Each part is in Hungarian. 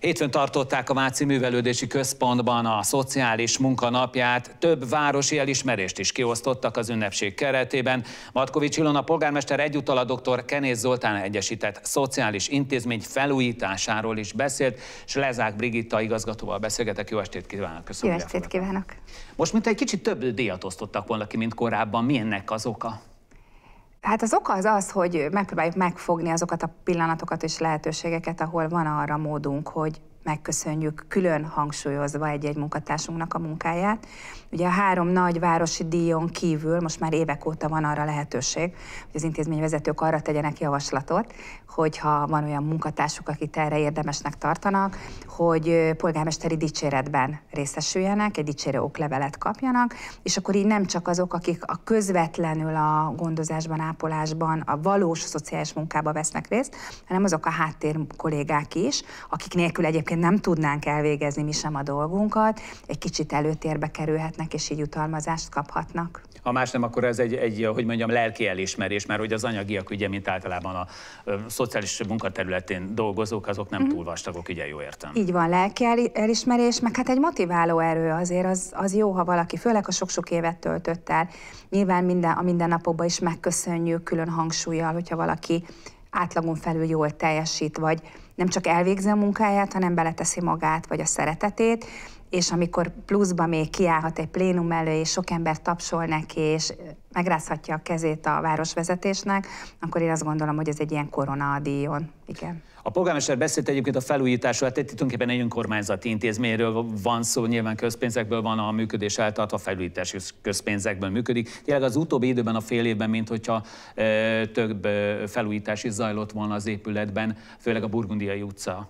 Hétfőn tartották a Váci Művelődési Központban a szociális munkanapját, több városi elismerést is kiosztottak az ünnepség keretében. Matkovics Ilona polgármester egyúttal a dr. Kenész Zoltán Egyesített Szociális Intézmény felújításáról is beszélt, és Lezák Brigitta igazgatóval beszélgetek. Jó estét kívánok! Köszönöm, Jó estét kívánok! Most mint egy kicsit több díjat osztottak volna ki, mint korábban. Milyennek az oka? Hát az oka az az, hogy megpróbáljuk megfogni azokat a pillanatokat és lehetőségeket, ahol van arra módunk, hogy megköszönjük, külön hangsúlyozva egy-egy munkatársunknak a munkáját. Ugye a három nagy városi díjon kívül most már évek óta van arra lehetőség, hogy az intézményvezetők arra tegyenek javaslatot, hogyha van olyan munkatársuk, akit erre érdemesnek tartanak, hogy polgármesteri dicséretben részesüljenek, egy dicsérő oklevelet kapjanak, és akkor így nem csak azok, akik a közvetlenül a gondozásban, ápolásban, a valós szociális munkába vesznek részt, hanem azok a háttér kollégák is, akik nélkül egyébként egyébként nem tudnánk elvégezni mi sem a dolgunkat, egy kicsit előtérbe kerülhetnek, és így utalmazást kaphatnak. Ha más nem, akkor ez egy, egy hogy mondjam, lelki elismerés, mert hogy az anyagiak ugye, mint általában a szociális munkaterületén dolgozók, azok nem mm túl vastagok, ugye jó értem. Így van, lelki elismerés, meg hát egy motiváló erő azért, az, az jó, ha valaki, főleg a sok-sok évet töltött el. Nyilván minden, a mindennapokban is megköszönjük külön hangsúlyjal, hogyha valaki átlagon felül jól teljesít, vagy nem csak elvégzi a munkáját, hanem beleteszi magát, vagy a szeretetét, és amikor pluszba még kiállhat egy plénum elő, és sok ember tapsol neki, és megrázhatja a kezét a városvezetésnek, akkor én azt gondolom, hogy ez egy ilyen korona a díjon. Igen. A polgármester beszélt egyébként a felújításról, hát itt tulajdonképpen egy önkormányzati intézményről van szó, nyilván közpénzekből van a működés által, hát a felújítás közpénzekből működik. Tényleg az utóbbi időben, a fél évben, mint hogyha több felújítás is zajlott volna az épületben, főleg a Burgundiai utca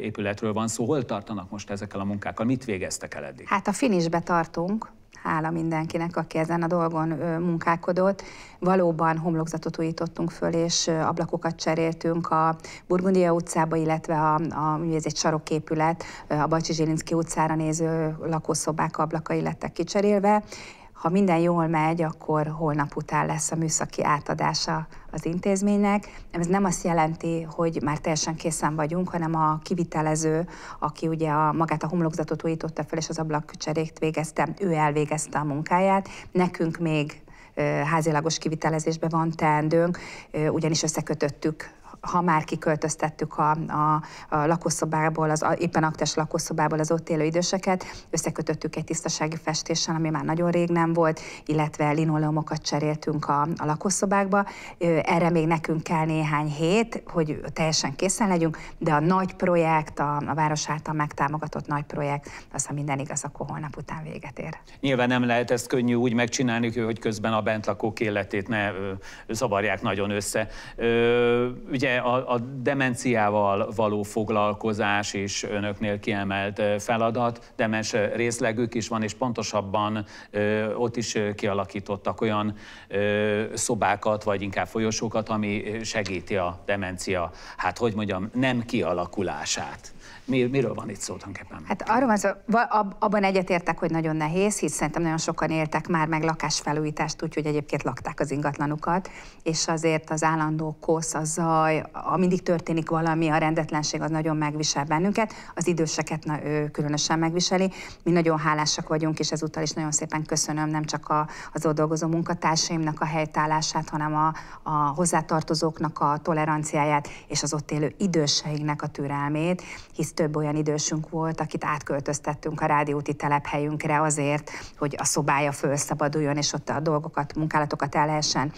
épületről van szó. Hol tartanak most ezekkel a munkákkal? Mit végeztek el eddig? Hát a finisbe tartunk. Hála mindenkinek, aki ezen a dolgon munkálkodott. Valóban homlokzatot újítottunk föl, és ablakokat cseréltünk a Burgundia utcába, illetve a, a ez egy a Bacsi Zsilinszki utcára néző lakószobák ablakai lettek kicserélve, ha minden jól megy, akkor holnap után lesz a műszaki átadása az intézménynek. Ez nem azt jelenti, hogy már teljesen készen vagyunk, hanem a kivitelező, aki ugye a, magát a homlokzatot újította fel, és az ablakcserét végezte, ő elvégezte a munkáját. Nekünk még házilagos kivitelezésben van teendőnk, ugyanis összekötöttük ha már kiköltöztettük a, a, a lakószobából, az a, éppen aktes lakószobából az ott élő időseket, összekötöttük egy tisztasági festéssel, ami már nagyon rég nem volt, illetve linoleumokat cseréltünk a, a lakószobákba. Erre még nekünk kell néhány hét, hogy teljesen készen legyünk, de a nagy projekt, a, a város által megtámogatott nagy projekt, az, ha minden igaz, akkor holnap után véget ér. Nyilván nem lehet ezt könnyű úgy megcsinálni, hogy közben a bentlakók életét ne zavarják nagyon össze. Ö, ugye a, a demenciával való foglalkozás is önöknél kiemelt feladat, demens részlegük is van, és pontosabban ö, ott is kialakítottak olyan ö, szobákat, vagy inkább folyosókat, ami segíti a demencia, hát hogy mondjam, nem kialakulását. Mi, miről van itt szó tulajdonképpen? Hát arról van szó, abban egyetértek, hogy nagyon nehéz, hisz szerintem nagyon sokan éltek már meg lakásfelújítást, úgyhogy egyébként lakták az ingatlanukat, és azért az állandó kosz, a zaj, mindig történik valami, a rendetlenség az nagyon megvisel bennünket, az időseket na, ő különösen megviseli. Mi nagyon hálásak vagyunk, és ezúttal is nagyon szépen köszönöm nem csak a, az ott dolgozó munkatársaimnak a helytállását, hanem a, a hozzátartozóknak a toleranciáját, és az ott élő időseinknek a türelmét, hisz több olyan idősünk volt, akit átköltöztettünk a rádióti telephelyünkre azért, hogy a szobája felszabaduljon, és ott a dolgokat, munkálatokat el lehessen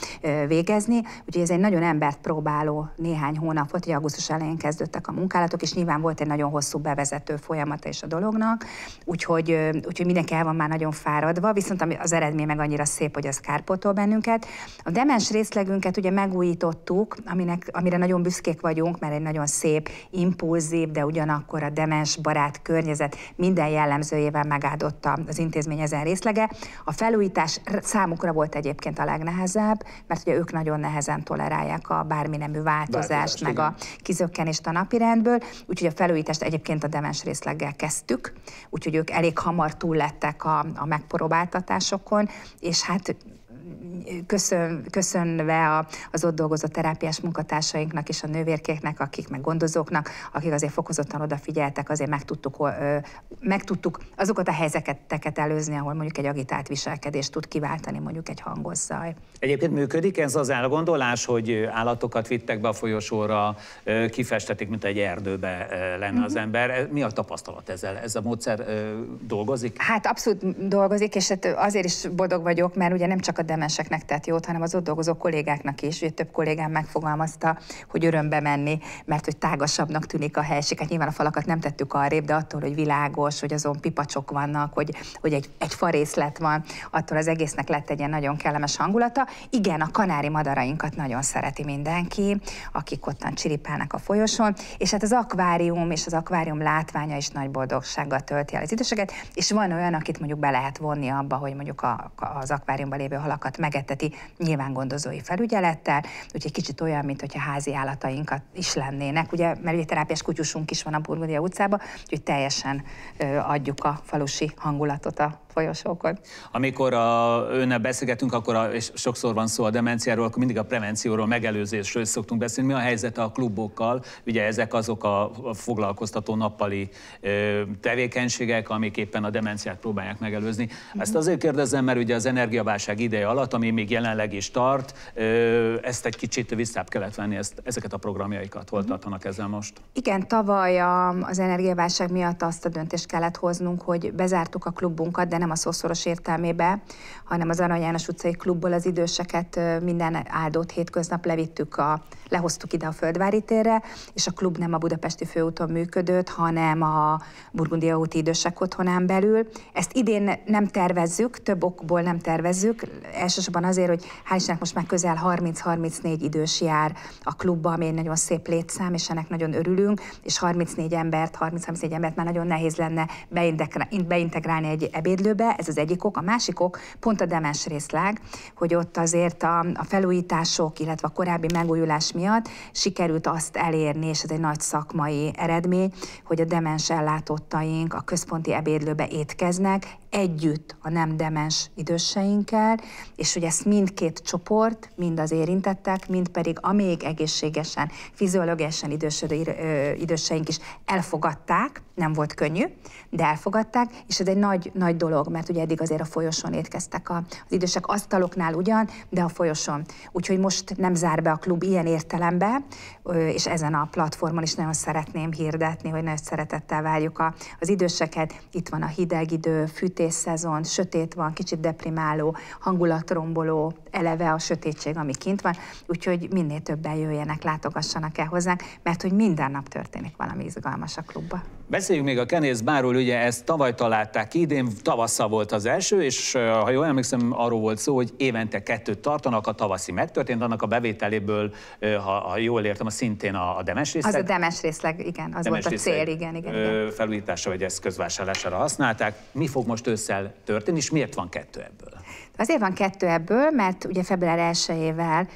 végezni. Úgyhogy ez egy nagyon embert próbáló, néha néhány hónap volt, hogy augusztus elején kezdődtek a munkálatok, és nyilván volt egy nagyon hosszú bevezető folyamata is a dolognak, úgyhogy, úgyhogy mindenki el van már nagyon fáradva, viszont az eredmény meg annyira szép, hogy az kárpótol bennünket. A demens részlegünket ugye megújítottuk, aminek, amire nagyon büszkék vagyunk, mert egy nagyon szép, impulzív, de ugyanakkor a demens barát környezet minden jellemzőjével megáldotta az intézmény ezen részlege. A felújítás számukra volt egyébként a legnehezebb, mert ugye ők nagyon nehezen tolerálják a bármi nemű változást, elzárkózást, meg igen. a kizökkenést a napirendből, úgyhogy a felújítást egyébként a demens részleggel kezdtük, úgyhogy ők elég hamar túl lettek a, a megpróbáltatásokon, és hát köszön, köszönve a, az ott dolgozó terápiás munkatársainknak és a nővérkéknek, akik meg gondozóknak, akik azért fokozottan odafigyeltek, azért meg tudtuk, meg tudtuk azokat a helyzeteket előzni, ahol mondjuk egy agitált viselkedést tud kiváltani mondjuk egy hangos zaj. Egyébként működik ez az elgondolás, hogy állatokat vittek be a folyosóra, kifestetik, mint egy erdőbe lenne az mhm. ember. Mi a tapasztalat ezzel? Ez a módszer dolgozik? Hát abszolút dolgozik, és hát azért is boldog vagyok, mert ugye nem csak a demenseknek tett jót, hanem az ott dolgozó kollégáknak is. Ugye több kollégám megfogalmazta, hogy örömbe menni, mert hogy tágasabbnak tűnik a helység. Hát nyilván a falakat nem tettük arrébb, de attól, hogy világos, hogy azon pipacsok vannak, hogy, hogy egy, egy farészlet van, attól az egésznek lett egy ilyen nagyon kellemes hangulata. Igen, a kanári madarainkat nagyon szereti mindenki, akik ottan csiripálnak a folyosón, és hát az akvárium és az akvárium látványa is nagy boldogsággal tölti el az időseket, és van olyan, akit mondjuk be lehet vonni abba, hogy mondjuk a, az akváriumban lévő halak állatokat megeteti, nyilván gondozói felügyelettel, úgyhogy kicsit olyan, mint hogyha házi állatainkat is lennének, ugye, mert ugye terápiás kutyusunk is van a Burgundia utcában, úgyhogy teljesen adjuk a falusi hangulatot a folyosókon. Amikor a, önnel beszélgetünk, akkor a, és sokszor van szó a demenciáról, akkor mindig a prevencióról, megelőzésről szoktunk beszélni. Mi a helyzet a klubokkal? Ugye ezek azok a foglalkoztató nappali ö, tevékenységek, amik éppen a demenciát próbálják megelőzni. Ezt azért kérdezem, mert ugye az energiaválság ideje alatt, ami még jelenleg is tart, ö, ezt egy kicsit visszább kellett venni, ezt, ezeket a programjaikat. Hol tartanak ezzel most? Igen, tavaly a, az energiaválság miatt azt a döntést kellett hoznunk, hogy bezártuk a klubunkat, de nem a szószoros értelmébe, hanem az Arany János utcai klubból az időseket minden áldott hétköznap levittük, a, lehoztuk ide a Földvári térre, és a klub nem a budapesti főúton működött, hanem a Burgundia úti idősek otthonán belül. Ezt idén nem tervezzük, több okból nem tervezzük, elsősorban azért, hogy hál' Istennek most már közel 30-34 idős jár a klubba, ami egy nagyon szép létszám, és ennek nagyon örülünk, és 34 embert, 30-34 embert már nagyon nehéz lenne beintegrálni egy ebédlő időbe, ez az egyik ok, a másik ok pont a demes részleg, hogy ott azért a, a felújítások, illetve a korábbi megújulás miatt sikerült azt elérni, és ez egy nagy szakmai eredmény, hogy a demens ellátottaink a központi ebédlőbe étkeznek, együtt a nem demens időseinkkel, és hogy ezt mindkét csoport, mind az érintettek, mind pedig a még egészségesen, fiziológiaisan idősödő időseink is elfogadták, nem volt könnyű, de elfogadták, és ez egy nagy, nagy dolog, mert ugye eddig azért a folyosón étkeztek a, az idősek asztaloknál ugyan, de a folyosón. Úgyhogy most nem zár be a klub ilyen értelembe, és ezen a platformon is nagyon szeretném hirdetni, hogy nagy szeretettel várjuk az időseket. Itt van a hideg idő, fűtés, sötés szezon, sötét van, kicsit deprimáló, hangulatromboló eleve a sötétség, ami kint van, úgyhogy minél többen jöjjenek, látogassanak el hozzánk, mert hogy minden nap történik valami izgalmas a klubban. Beszéljünk még a Kenész Bárról, ugye ezt tavaly találták, idén tavasszal volt az első, és ha jól emlékszem, arról volt szó, hogy évente kettőt tartanak, a tavaszi megtörtént, annak a bevételéből, ha, ha jól értem, a szintén a, a demes részleg. Az a demes részleg, igen, az demes volt a cél, igen, igen. igen. Felújítása vagy eszközvásárlására használták. Mi fog most ősszel történni, és miért van kettő ebből? Azért van kettő ebből, mert ugye február 1-ével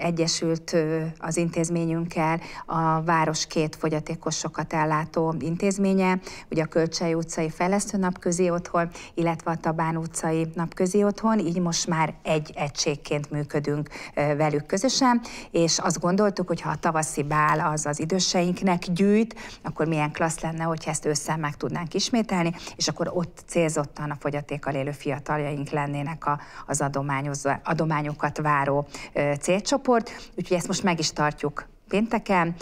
egyesült az intézményünkkel a város két fogyatékosokat ellátó intézménye, ugye a Kölcsei utcai fejlesztő napközi otthon, illetve a Tabán utcai napközi otthon, így most már egy egységként működünk velük közösen, és azt gondoltuk, hogy ha a tavaszi bál az az időseinknek gyűjt, akkor milyen klassz lenne, hogyha ezt össze meg tudnánk ismételni, és akkor ott célzottan a fogyatékkal élő fiataljaink lennének ennek a, az adományokat váró célcsoport, úgyhogy ezt most meg is tartjuk pénteken,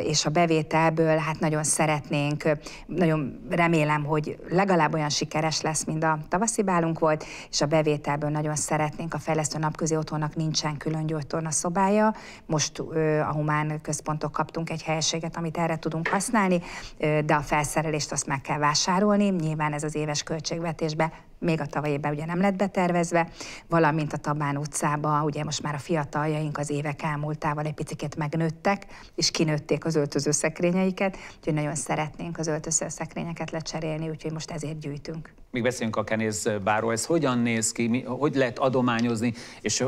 és a bevételből hát nagyon szeretnénk, nagyon remélem, hogy legalább olyan sikeres lesz, mint a tavaszi bálunk volt, és a bevételből nagyon szeretnénk, a fejlesztő napközi otthonnak nincsen külön gyógytorna szobája, most a humán központok kaptunk egy helységet, amit erre tudunk használni, de a felszerelést azt meg kell vásárolni, nyilván ez az éves költségvetésbe még a tavaly évben ugye nem lett betervezve, valamint a Tabán utcába, ugye most már a fiataljaink az évek elmúltával egy picit megnőttek, és kinőtték az öltözőszekrényeiket, úgyhogy nagyon szeretnénk az öltözőszekrényeket lecserélni, úgyhogy most ezért gyűjtünk még beszélünk a Kenész báró, ez hogyan néz ki, mi, hogy lehet adományozni, és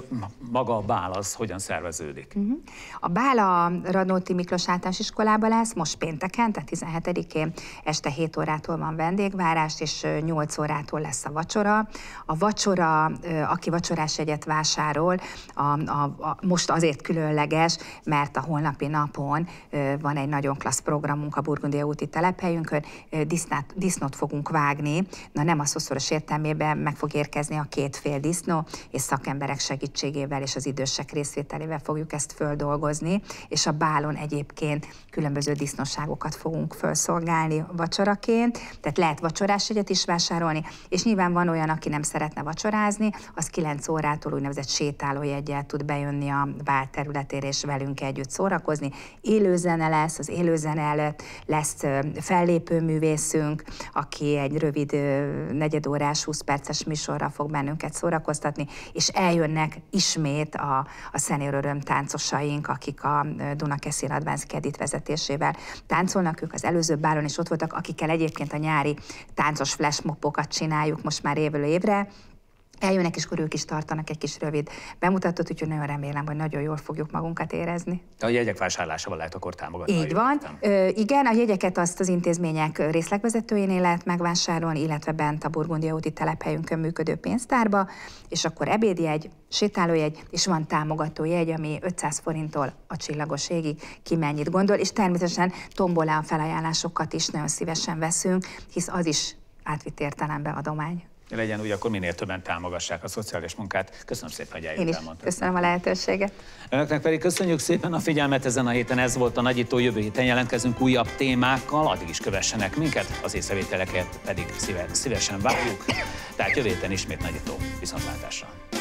maga a bál az hogyan szerveződik? Uh-huh. A bál a Radnóti Miklós általános Iskolában lesz, most pénteken, tehát 17-én este 7 órától van vendégvárás, és 8 órától lesz a vacsora. A vacsora, aki vacsorás egyet vásárol, a, a, a, most azért különleges, mert a holnapi napon van egy nagyon klassz programunk a Burgundia úti telephelyünkön, disznát, disznót fogunk vágni, na nem a szószoros értelmében meg fog érkezni a két fél disznó, és szakemberek segítségével és az idősek részvételével fogjuk ezt földolgozni, és a bálon egyébként különböző disznóságokat fogunk felszolgálni vacsoraként, tehát lehet vacsorás egyet is vásárolni, és nyilván van olyan, aki nem szeretne vacsorázni, az 9 órától úgynevezett sétálójegyel tud bejönni a bál területére és velünk együtt szórakozni. Élőzene lesz, az élőzene előtt lesz művészünk, aki egy rövid negyedórás, 20 perces misorra fog bennünket szórakoztatni, és eljönnek ismét a, a Szenér Öröm táncosaink, akik a Dunakeszin Advanced Kedit vezetésével táncolnak, ők az előző bálon is ott voltak, akikkel egyébként a nyári táncos flashmopokat csináljuk most már évről évre, eljönnek, és akkor ők is tartanak egy kis rövid bemutatót, úgyhogy nagyon remélem, hogy nagyon jól fogjuk magunkat érezni. A jegyek vásárlásával lehet akkor támogatni. Így van. Ö, igen, a jegyeket azt az intézmények részlegvezetőjénél lehet megvásárolni, illetve bent a Burgundia úti telephelyünkön működő pénztárba, és akkor ebédjegy, sétálójegy, és van támogató jegy, ami 500 forinttól a csillagos égig ki mennyit gondol, és természetesen tombolán felajánlásokat is nagyon szívesen veszünk, hisz az is átvitt értelembe adomány legyen úgy, akkor minél többen támogassák a szociális munkát. Köszönöm szépen, hogy eljöttem. Én is köszönöm a lehetőséget. Önöknek pedig köszönjük szépen a figyelmet ezen a héten. Ez volt a nagyító. Jövő héten jelentkezünk újabb témákkal. Addig is kövessenek minket, az észrevételeket pedig szívesen várjuk. Tehát jövő héten ismét nagyító. Viszontlátásra!